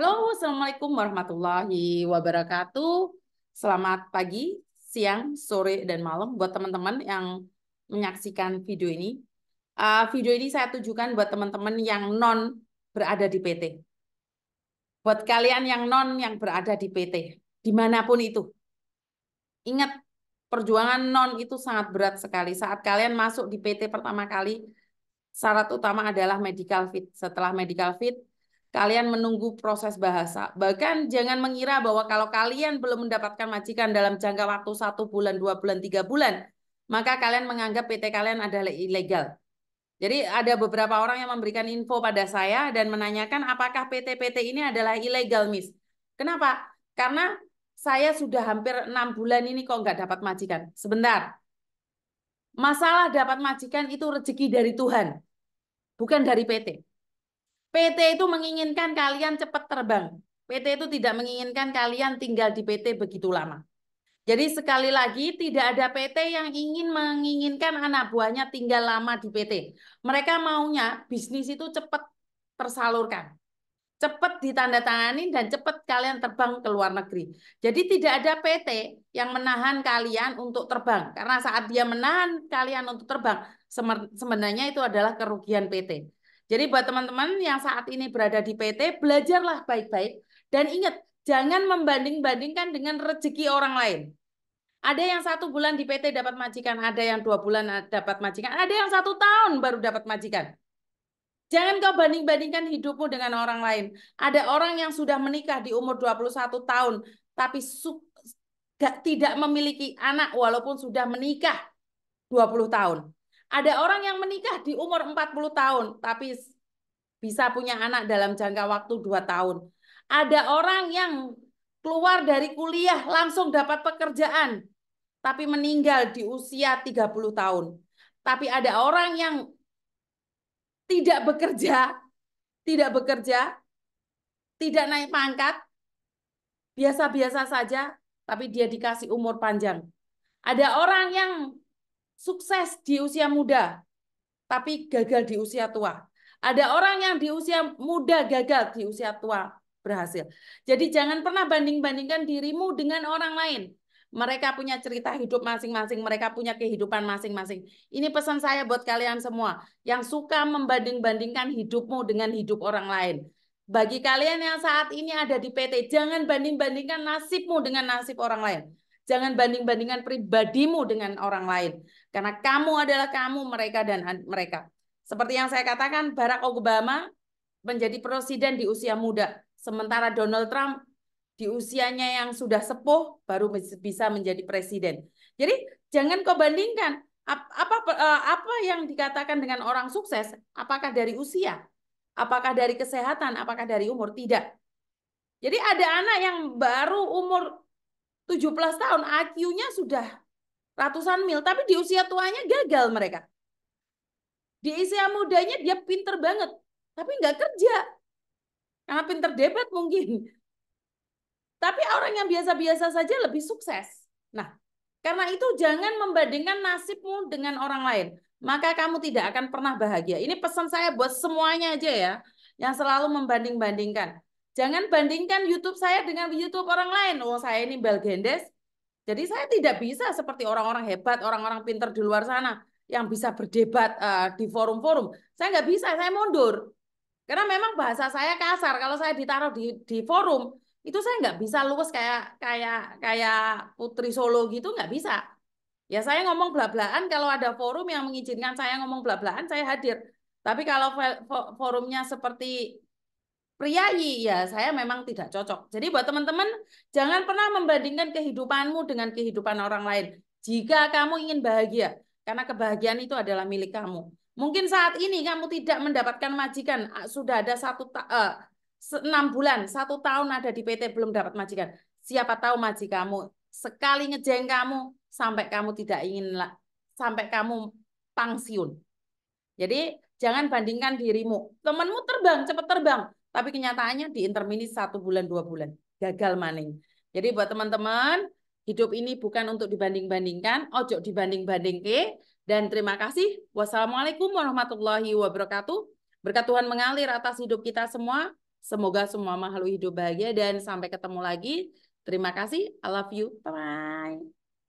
Halo, Assalamualaikum warahmatullahi wabarakatuh. Selamat pagi, siang, sore, dan malam buat teman-teman yang menyaksikan video ini. Uh, video ini saya tujukan buat teman-teman yang non berada di PT. Buat kalian yang non yang berada di PT, dimanapun itu. Ingat, perjuangan non itu sangat berat sekali. Saat kalian masuk di PT pertama kali, syarat utama adalah medical fit. Setelah medical fit, Kalian menunggu proses bahasa. Bahkan jangan mengira bahwa kalau kalian belum mendapatkan majikan dalam jangka waktu satu bulan, dua bulan, tiga bulan, maka kalian menganggap PT kalian adalah ilegal. Jadi ada beberapa orang yang memberikan info pada saya dan menanyakan apakah PT-PT ini adalah ilegal, Miss. Kenapa? Karena saya sudah hampir enam bulan ini kok nggak dapat majikan. Sebentar. Masalah dapat majikan itu rezeki dari Tuhan, bukan dari PT. PT itu menginginkan kalian cepat terbang. PT itu tidak menginginkan kalian tinggal di PT begitu lama. Jadi sekali lagi tidak ada PT yang ingin menginginkan anak buahnya tinggal lama di PT. Mereka maunya bisnis itu cepat tersalurkan. Cepat ditandatangani dan cepat kalian terbang ke luar negeri. Jadi tidak ada PT yang menahan kalian untuk terbang. Karena saat dia menahan kalian untuk terbang, sebenarnya itu adalah kerugian PT. Jadi buat teman-teman yang saat ini berada di PT, belajarlah baik-baik dan ingat jangan membanding-bandingkan dengan rezeki orang lain. Ada yang satu bulan di PT dapat majikan, ada yang dua bulan eh, dapat majikan, ada yang satu tahun baru dapat majikan. Jangan kau banding-bandingkan hidupmu dengan orang lain. Ada orang yang sudah menikah di umur 21 tahun, tapi tidak memiliki anak walaupun sudah menikah 20 tahun. Ada orang yang menikah di umur 40 tahun, tapi bisa punya anak dalam jangka waktu 2 tahun. Ada orang yang keluar dari kuliah langsung dapat pekerjaan, tapi meninggal di usia 30 tahun. Tapi ada orang yang tidak bekerja, tidak bekerja, tidak naik pangkat, biasa-biasa saja, tapi dia dikasih umur panjang. Ada orang yang sukses di usia muda, tapi gagal di usia tua. Ada orang yang di usia muda gagal, di usia tua berhasil. Jadi jangan pernah banding-bandingkan dirimu dengan orang lain. Mereka punya cerita hidup masing-masing, mereka punya kehidupan masing-masing. Ini pesan saya buat kalian semua yang suka membanding-bandingkan hidupmu dengan hidup orang lain. Bagi kalian yang saat ini ada di PT, jangan banding-bandingkan nasibmu dengan nasib orang lain. Jangan banding-bandingkan pribadimu dengan orang lain. Karena kamu adalah kamu, mereka dan mereka. Seperti yang saya katakan, Barack Obama menjadi presiden di usia muda. Sementara Donald Trump di usianya yang sudah sepuh baru bisa menjadi presiden. Jadi jangan kau bandingkan apa eh, apa yang dikatakan dengan orang sukses, apakah dari usia, apakah dari kesehatan, apakah dari umur? Tidak. Jadi ada anak yang baru umur 17 tahun IQ-nya sudah ratusan mil, tapi di usia tuanya gagal mereka. Di usia mudanya dia pinter banget, tapi nggak kerja. Karena pinter debat mungkin. Tapi orang yang biasa-biasa saja lebih sukses. Nah, karena itu jangan membandingkan nasibmu dengan orang lain. Maka kamu tidak akan pernah bahagia. Ini pesan saya buat semuanya aja ya. Yang selalu membanding-bandingkan. Jangan bandingkan YouTube saya dengan YouTube orang lain. Oh, saya ini Bel Gendes. Jadi saya tidak bisa seperti orang-orang hebat, orang-orang pinter di luar sana yang bisa berdebat uh, di forum-forum. Saya nggak bisa, saya mundur. Karena memang bahasa saya kasar. Kalau saya ditaruh di, di forum, itu saya nggak bisa luwes kayak kayak kayak Putri Solo gitu, nggak bisa. Ya saya ngomong blablaan kalau ada forum yang mengizinkan saya ngomong blablaan, saya hadir. Tapi kalau forumnya seperti priayi ya saya memang tidak cocok. Jadi buat teman-teman jangan pernah membandingkan kehidupanmu dengan kehidupan orang lain. Jika kamu ingin bahagia, karena kebahagiaan itu adalah milik kamu. Mungkin saat ini kamu tidak mendapatkan majikan, ah, sudah ada satu uh, enam bulan, satu tahun ada di PT belum dapat majikan. Siapa tahu majikanmu sekali ngejeng kamu sampai kamu tidak ingin sampai kamu pensiun. Jadi jangan bandingkan dirimu. Temanmu terbang, cepat terbang tapi kenyataannya di interminis satu bulan, dua bulan. Gagal maning. Jadi buat teman-teman, hidup ini bukan untuk dibanding-bandingkan. Ojo dibanding-banding Dan terima kasih. Wassalamualaikum warahmatullahi wabarakatuh. Berkat Tuhan mengalir atas hidup kita semua. Semoga semua makhluk hidup bahagia dan sampai ketemu lagi. Terima kasih. I love you. Bye-bye.